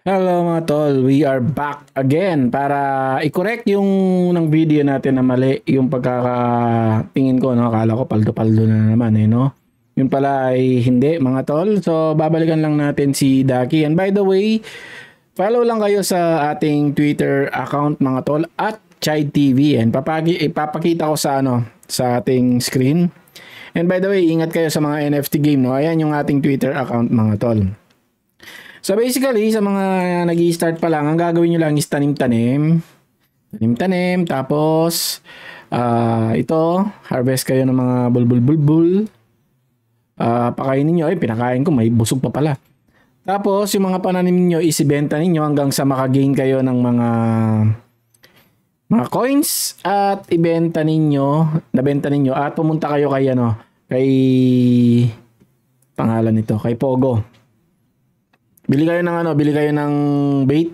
Hello mga tol, we are back again para i-correct yung ng video natin na mali yung pagkakatingin ko no, akala ko paldo-paldo na naman eh no. Yun pala ay hindi mga tol. So babalikan lang natin si Daki. And by the way, follow lang kayo sa ating Twitter account mga tol at Chide TV and papagi, ipapakita ko sa ano sa ating screen. And by the way, ingat kayo sa mga NFT game no. Ayan yung ating Twitter account mga tol. So basically, sa mga nag start pa lang, ang gagawin nyo lang is tanim-tanim. Tanim-tanim, tapos uh, ito, harvest kayo ng mga bulbul-bulbul. Uh, pakainin nyo, Ay, eh, pinakain ko, may busog pa pala. Tapos yung mga pananim niyo isibenta ninyo hanggang sa makagain kayo ng mga mga coins at ibenta ninyo, nabenta ninyo at pumunta kayo kay ano, kay pangalan nito, kay Pogo. Bili kayo ng ano, bili kayo ng bait.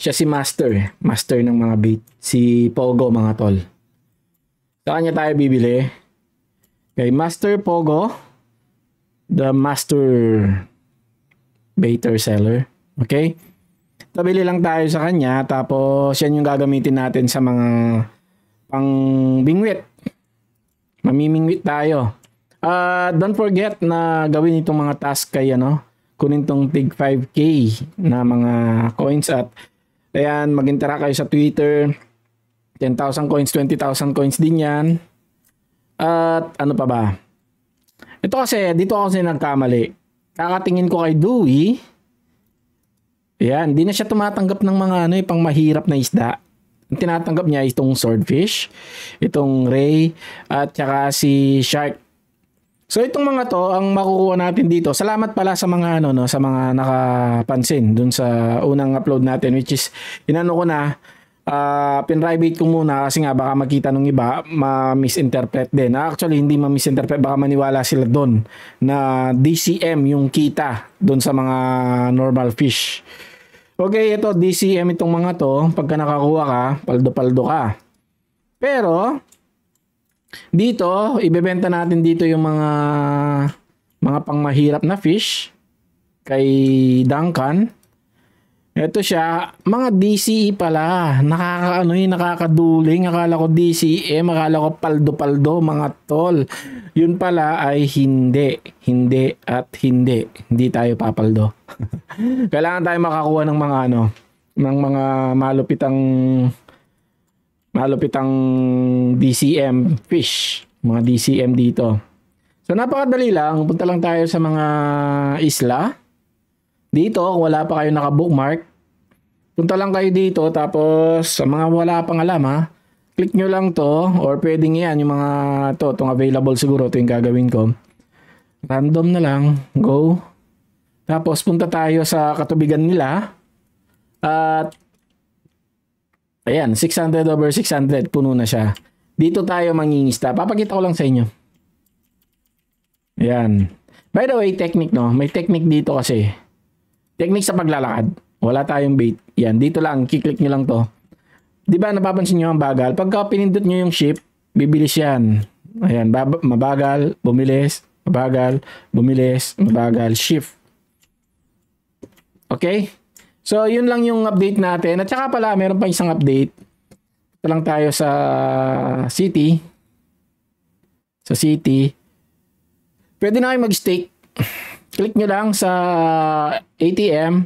Siya si master, eh. master ng mga bait. Si Pogo mga tol. Sa kanya tayo bibili. Kay Master Pogo, the master baiter seller. Okay? Tabili lang tayo sa kanya tapos yan yung gagamitin natin sa mga pang bingwit. Mamimingwit tayo. Uh, don't forget na gawin itong mga task kay ano, kunin tong tig 5k na mga coins at ayan magintara kayo sa Twitter 10,000 coins 20,000 coins din yan at ano pa ba ito kasi dito ako kasi nagkamali kakatingin ko kay Dewey ayan di na siya tumatanggap ng mga ano eh, pang mahirap na isda ang tinatanggap niya itong swordfish itong ray at saka si shark So itong mga to ang makukuha natin dito. Salamat pala sa mga ano no sa mga nakapansin dun sa unang upload natin which is inano ko na uh, pinrivate ko muna kasi nga baka makita nung iba ma-misinterpret din. Ah, actually hindi ma-misinterpret baka maniwala sila doon na DCM yung kita doon sa mga normal fish. Okay, ito DCM itong mga to. Pagka nakakuha ka, paldo-paldo ka. Pero dito, ibebenta natin dito yung mga mga pangmahirap na fish kay Duncan. Ito siya, mga DCE pala. Nakakaano yun, eh, nakakaduling. Akala ko DCE, akala ko paldo-paldo, mga tol. Yun pala ay hindi, hindi at hindi. Hindi tayo papaldo. Kailangan tayo makakuha ng mga ano, ng mga malupitang malupit ang DCM fish. Mga DCM dito. So napakadali lang. Punta lang tayo sa mga isla. Dito, kung wala pa kayo naka-bookmark, punta lang kayo dito. Tapos, sa mga wala pang alam ha, click nyo lang to or pwedeng yan yung mga to, itong available siguro, ito yung gagawin ko. Random na lang. Go. Tapos punta tayo sa katubigan nila. At Ayan, 600 over 600. Puno na siya. Dito tayo mangingista. Papakita ko lang sa inyo. Ayan. By the way, technique no. May technique dito kasi. Technique sa paglalakad. Wala tayong bait. Ayan, dito lang. Kiklik nyo lang to. Di ba napapansin nyo ang bagal? Pagka pinindot nyo yung shift, bibilis yan. Ayan, mabagal, bumilis, mabagal, bumilis, mabagal, shift. Okay? So, yun lang yung update natin. At saka pala, meron pa isang update. Ito lang tayo sa city. Sa city. Pwede na kayo mag-stake. Click nyo lang sa ATM.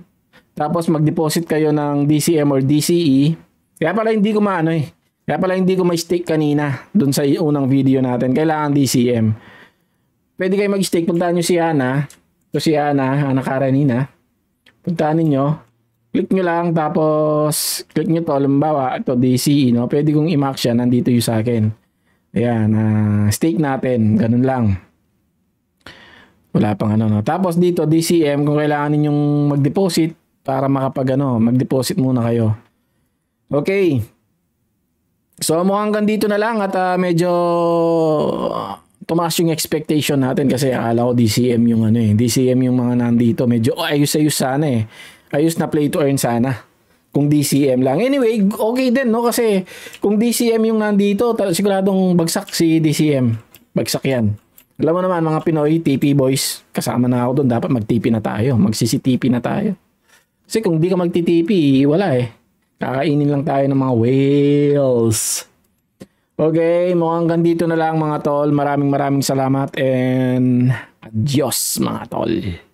Tapos mag-deposit kayo ng DCM or DCE. Kaya pala hindi ko maano eh. Kaya pala hindi ko ma-stake kanina dun sa unang video natin. Kailangan DCM. Pwede kayo mag-stake. Puntaan nyo si Ana. Ito si Ana, Ana Karanina. Puntaan ninyo click nyo lang tapos click nyo to halimbawa ito DCE no pwede kong i-max yan nandito yung sa akin ayan uh, stake natin ganun lang wala pang ano no tapos dito DCM kung kailangan ninyong mag-deposit para makapag ano mag-deposit muna kayo okay so mukhang hanggang dito na lang at uh, medyo tumaas yung expectation natin kasi akala ko DCM yung ano eh DCM yung mga nandito medyo oh, ayos-ayos sana eh ayos na play to earn sana kung DCM lang. Anyway, okay din no kasi kung DCM yung nandito, siguradong bagsak si DCM. Bagsak 'yan. Alam mo naman mga Pinoy, TP boys, kasama na ako doon, dapat mag-TP na tayo, magsisitp na tayo. Kasi kung di ka magtitp, wala eh. Kakainin lang tayo ng mga whales. Okay, mukhang ganito na lang mga tol. Maraming maraming salamat and adios mga tol.